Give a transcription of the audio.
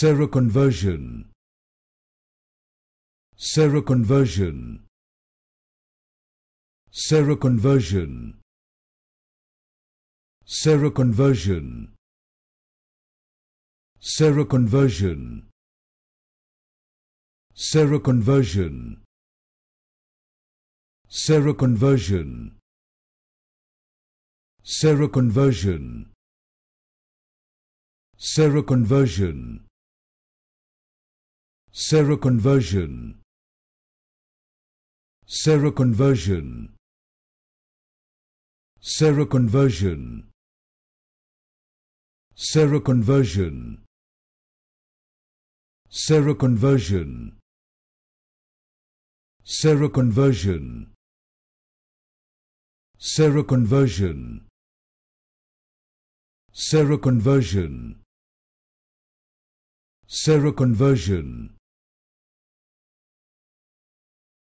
conversion. conversion. Sarah conversion. Sarah conversion. Sarah conversion. Sarah conversion. Seroconversion Seroconversion Seroconversion Seroconversion Seroconversion Seroconversion Seroconversion Seroconversion Seroconversion